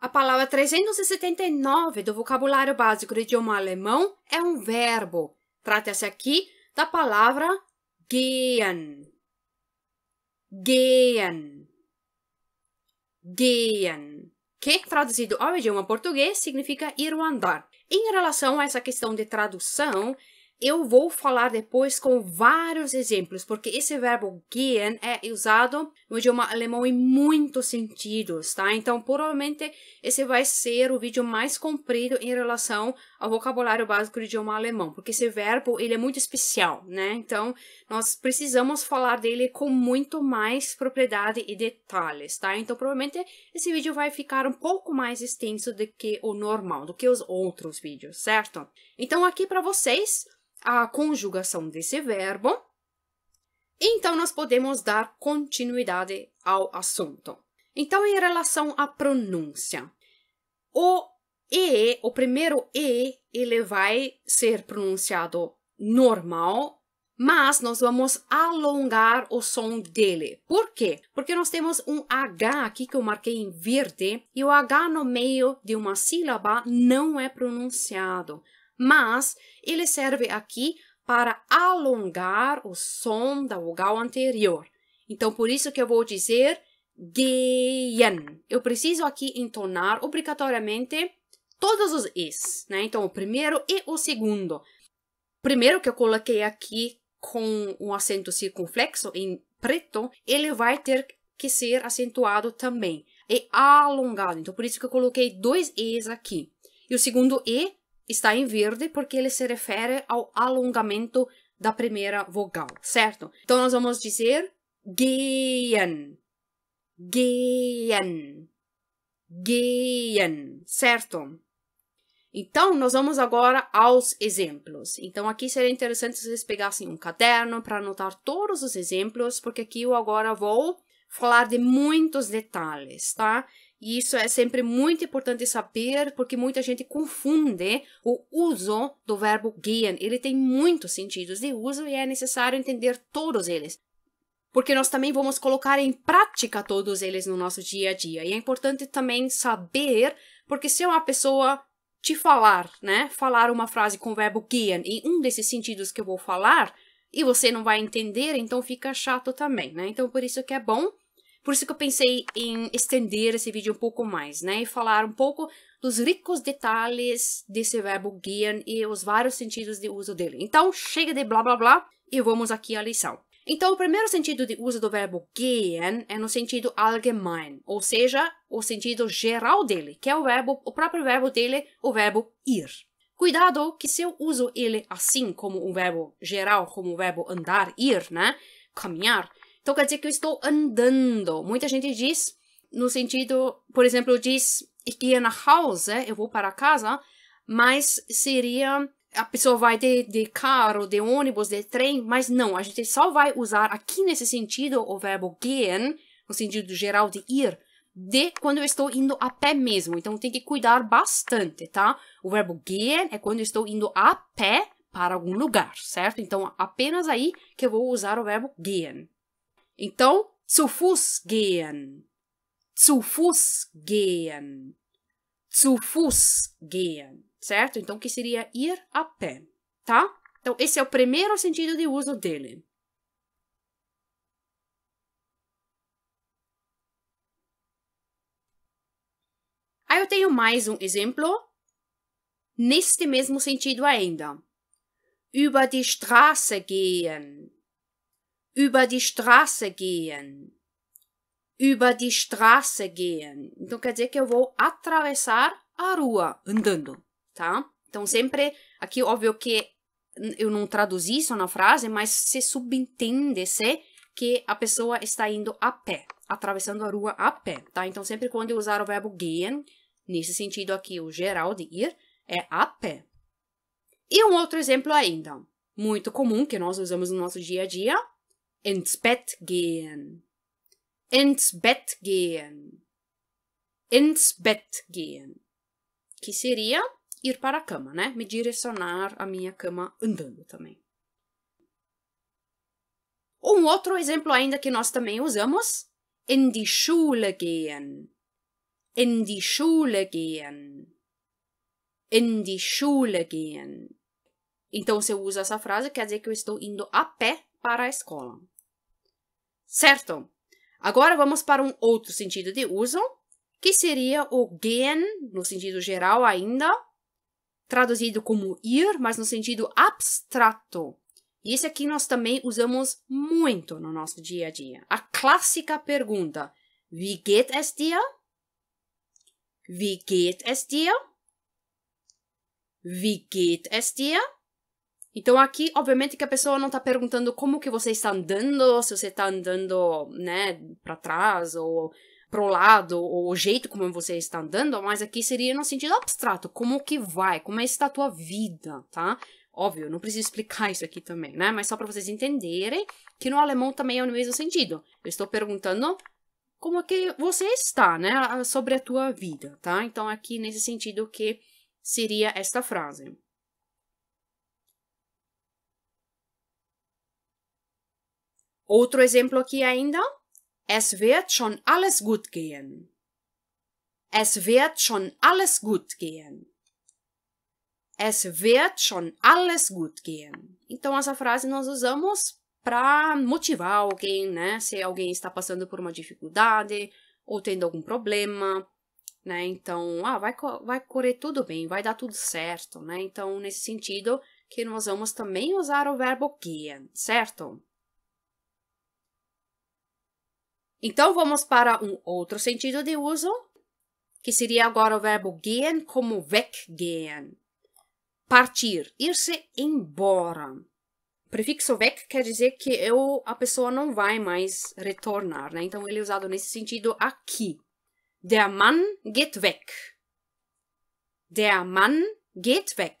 A palavra 379 do vocabulário básico do idioma alemão é um verbo. Trata-se aqui da palavra gehen. Gehen. Gehen. Que, traduzido ao idioma português, significa ir ou andar. Em relação a essa questão de tradução, eu vou falar depois com vários exemplos, porque esse verbo gehen é usado no idioma alemão em muitos sentidos, tá? Então, provavelmente, esse vai ser o vídeo mais comprido em relação ao vocabulário básico do idioma alemão, porque esse verbo, ele é muito especial, né? Então, nós precisamos falar dele com muito mais propriedade e detalhes, tá? Então, provavelmente, esse vídeo vai ficar um pouco mais extenso do que o normal, do que os outros vídeos, certo? Então, aqui para vocês a conjugação desse verbo, então nós podemos dar continuidade ao assunto. Então, em relação à pronúncia, o e, o primeiro e, ele vai ser pronunciado normal, mas nós vamos alongar o som dele. Por quê? Porque nós temos um H aqui que eu marquei em verde e o H no meio de uma sílaba não é pronunciado mas ele serve aqui para alongar o som da vogal anterior. Então, por isso que eu vou dizer gehen. Eu preciso aqui entonar obrigatoriamente todos os is, né? Então, o primeiro e o segundo. Primeiro que eu coloquei aqui com um acento circunflexo em preto, ele vai ter que ser acentuado também. É alongado, então por isso que eu coloquei dois E's aqui. E o segundo E está em verde porque ele se refere ao alongamento da primeira vogal, certo? Então nós vamos dizer gehen, gehen, gehen, certo? Então, nós vamos agora aos exemplos. Então, aqui seria interessante se vocês pegassem um caderno para anotar todos os exemplos, porque aqui eu agora vou falar de muitos detalhes, tá? E isso é sempre muito importante saber, porque muita gente confunde o uso do verbo gehen. Ele tem muitos sentidos de uso e é necessário entender todos eles. Porque nós também vamos colocar em prática todos eles no nosso dia a dia. E é importante também saber, porque se uma pessoa te falar, né, falar uma frase com o verbo gehen e um desses sentidos que eu vou falar, e você não vai entender, então fica chato também, né? Então por isso que é bom por isso que eu pensei em estender esse vídeo um pouco mais, né? E falar um pouco dos ricos detalhes desse verbo gehen e os vários sentidos de uso dele. Então, chega de blá blá blá e vamos aqui à lição. Então, o primeiro sentido de uso do verbo gehen é no sentido allgemein, ou seja, o sentido geral dele, que é o verbo, o próprio verbo dele, o verbo ir. Cuidado que se eu uso ele assim como um verbo geral, como o verbo andar, ir, né, caminhar, então quer dizer que eu estou andando. Muita gente diz no sentido, por exemplo, diz ich gehe nach Hause, é, eu vou para casa, mas seria a pessoa vai de, de carro, de ônibus, de trem, mas não, a gente só vai usar aqui nesse sentido o verbo gehen, no sentido geral de ir, de quando eu estou indo a pé mesmo. Então tem que cuidar bastante, tá? O verbo gehen é quando eu estou indo a pé para algum lugar, certo? Então apenas aí que eu vou usar o verbo gehen. Então, zu Fuß gehen. Zu Fuß gehen. Zu Fuß gehen. Certo? Então, que seria ir a pé, tá? Então, esse é o primeiro sentido de uso dele. Aí eu tenho mais um exemplo, neste mesmo sentido ainda. Über die Straße gehen über die Straße gehen. Über die Straße gehen. Então quer dizer que eu vou atravessar a rua andando, tá? Então sempre aqui óbvio que eu não traduzi isso na frase, mas se subentende se que a pessoa está indo a pé, atravessando a rua a pé, tá? Então sempre quando eu usar o verbo gehen, nesse sentido aqui o geral de ir é a pé. E um outro exemplo ainda, muito comum que nós usamos no nosso dia a dia, ins Bett gehen, ins Bett gehen, ins Bett gehen, que seria ir para a cama, né? Me direcionar à minha cama andando também. Um outro exemplo ainda que nós também usamos, in die Schule gehen, in die Schule gehen, in die Schule gehen. Então, se eu uso essa frase, quer dizer que eu estou indo a pé para a escola. Certo! Agora vamos para um outro sentido de uso, que seria o gehen, no sentido geral ainda, traduzido como ir, mas no sentido abstrato. Esse aqui nós também usamos muito no nosso dia a dia. A clássica pergunta: Wie geht es dir? Wie geht es dir? Wie geht es dir? Então aqui, obviamente que a pessoa não está perguntando como que você está andando, se você está andando, né, para trás ou para o lado, ou o jeito como você está andando, mas aqui seria no sentido abstrato, como que vai, como é está a tua vida, tá? Óbvio, não preciso explicar isso aqui também, né? Mas só para vocês entenderem que no alemão também é no mesmo sentido. Eu estou perguntando como que você está, né? Sobre a tua vida, tá? Então aqui nesse sentido que seria esta frase. Outro exemplo aqui ainda. Es wird schon alles gut gehen. Es wird schon alles gut gehen. Es wird schon alles gut gehen. Então, essa frase nós usamos para motivar alguém, né? Se alguém está passando por uma dificuldade ou tendo algum problema, né? Então, ah, vai, vai correr tudo bem, vai dar tudo certo, né? Então, nesse sentido, que nós vamos também usar o verbo gehen, certo? Então, vamos para um outro sentido de uso, que seria agora o verbo gehen como weggehen. Partir, ir-se embora. O prefixo weg quer dizer que eu, a pessoa não vai mais retornar, né? Então, ele é usado nesse sentido aqui. Der Mann geht weg. Der Mann geht weg.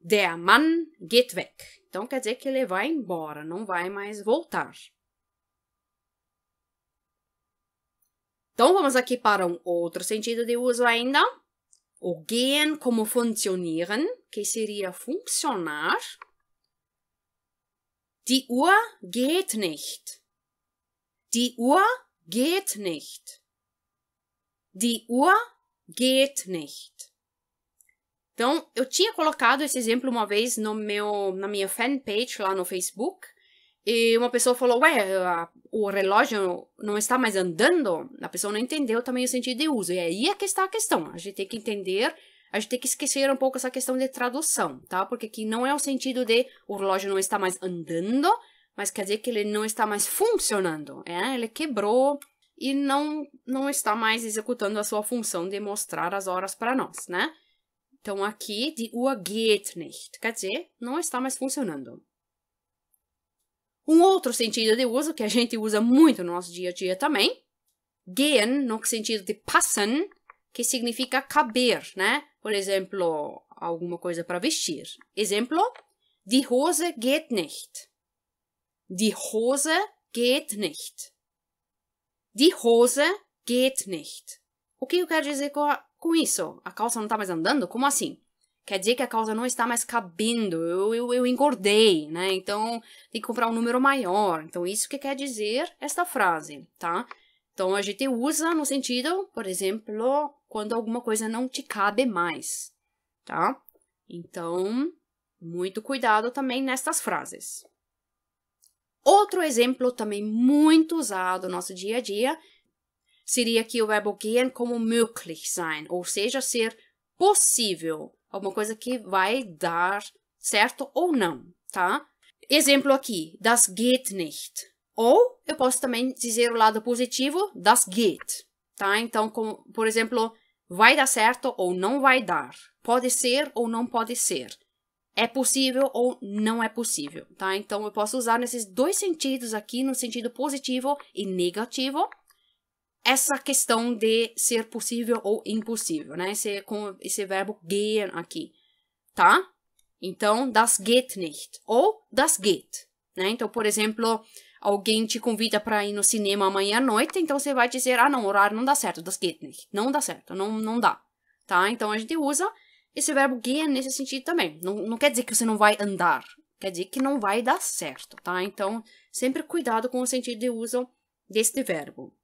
Der Mann geht weg. Então quer dizer que ele vai embora, não vai mais voltar. Então vamos aqui para um outro sentido de uso ainda. O gehen como funcionieren, que seria funcionar. Die Uhr geht nicht. Die Uhr geht nicht. Die Uhr geht nicht. Então, eu tinha colocado esse exemplo uma vez no meu, na minha fanpage lá no Facebook. E uma pessoa falou, ué, a, o relógio não está mais andando? A pessoa não entendeu também o sentido de uso. E aí é que está a questão. A gente tem que entender, a gente tem que esquecer um pouco essa questão de tradução, tá? Porque aqui não é o sentido de o relógio não está mais andando, mas quer dizer que ele não está mais funcionando. É? Ele quebrou e não, não está mais executando a sua função de mostrar as horas para nós, né? Então aqui, de Uhr geht nicht, quer dizer, não está mais funcionando. Um outro sentido de uso que a gente usa muito no nosso dia a dia também, gehen, no sentido de passen, que significa caber, né? Por exemplo, alguma coisa para vestir. Exemplo, die Hose geht nicht. Die Hose geht nicht. Die Hose geht nicht. O que eu quero dizer com, a, com isso? A calça não está mais andando? Como assim? quer dizer que a causa não está mais cabendo, eu, eu, eu, engordei, né? Então tem que comprar um número maior. Então, isso que quer dizer esta frase, tá? Então a gente usa no sentido, por exemplo, quando alguma coisa não te cabe mais, tá? Então, muito cuidado também nestas frases. Outro exemplo também muito usado no nosso dia a dia seria que o verbo gehen como möglich sein, ou seja, ser possível. Alguma coisa que vai dar certo ou não, tá? Exemplo aqui, das geht nicht. Ou eu posso também dizer o lado positivo, das geht, tá? Então, como, por exemplo, vai dar certo ou não vai dar. Pode ser ou não pode ser. É possível ou não é possível, tá? Então, eu posso usar nesses dois sentidos aqui, no sentido positivo e negativo, essa questão de ser possível ou impossível, né? Esse, com esse verbo gehen aqui, tá? Então, das geht nicht ou das geht, né? Então, por exemplo, alguém te convida para ir no cinema amanhã à noite, então você vai dizer, ah, não, horário não dá certo, das geht nicht, não dá certo, não, não dá, tá? Então, a gente usa esse verbo gehen nesse sentido também. Não, não quer dizer que você não vai andar, quer dizer que não vai dar certo, tá? Então, sempre cuidado com o sentido de uso deste verbo.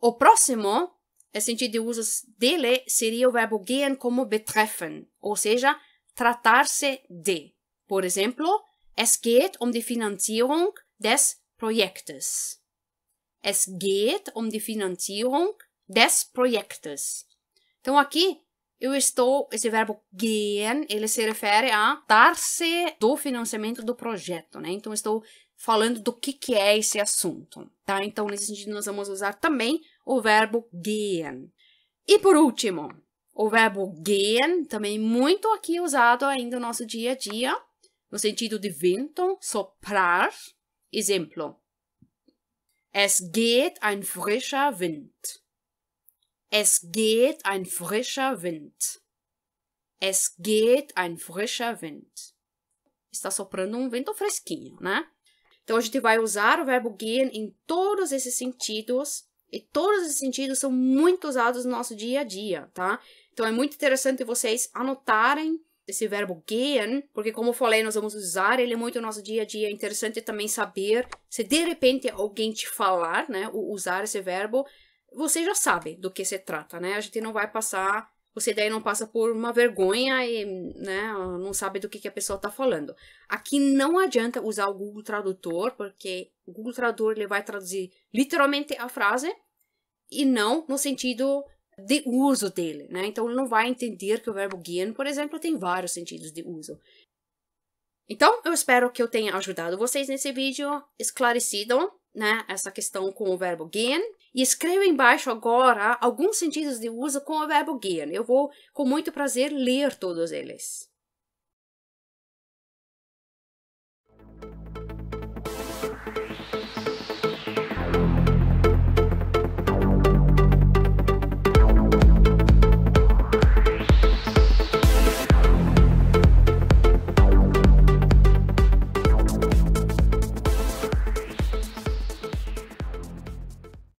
O próximo é sentido de usos dele seria o verbo gehen como betreffen, ou seja, tratar-se de. Por exemplo, es geht um die Finanzierung des Projektes. Es geht um die Finanzierung des Projektes. Então aqui eu estou, esse verbo gehen, ele se refere a dar-se do financiamento do projeto, né? Então estou falando do que, que é esse assunto, tá? Então, nesse sentido, nós vamos usar também o verbo gehen. E por último, o verbo gehen, também muito aqui usado ainda no nosso dia a dia, no sentido de vento, soprar. Exemplo. Es geht ein frischer Wind. Es geht ein frischer Wind. Es geht ein frischer Wind. Está soprando um vento fresquinho, né? Então, a gente vai usar o verbo gehen em todos esses sentidos, e todos esses sentidos são muito usados no nosso dia a dia, tá? Então, é muito interessante vocês anotarem esse verbo gehen, porque como eu falei, nós vamos usar ele muito no nosso dia a dia. É interessante também saber se de repente alguém te falar, né, usar esse verbo, você já sabe do que se trata, né? A gente não vai passar você daí não passa por uma vergonha e né, não sabe do que, que a pessoa está falando. Aqui não adianta usar o Google Tradutor, porque o Google Tradutor ele vai traduzir literalmente a frase e não no sentido de uso dele, né? Então ele não vai entender que o verbo gain, por exemplo, tem vários sentidos de uso. Então, eu espero que eu tenha ajudado vocês nesse vídeo, esclarecido, né, essa questão com o verbo gain. E escreva embaixo agora alguns sentidos de uso com o verbo guiar. Eu vou, com muito prazer, ler todos eles.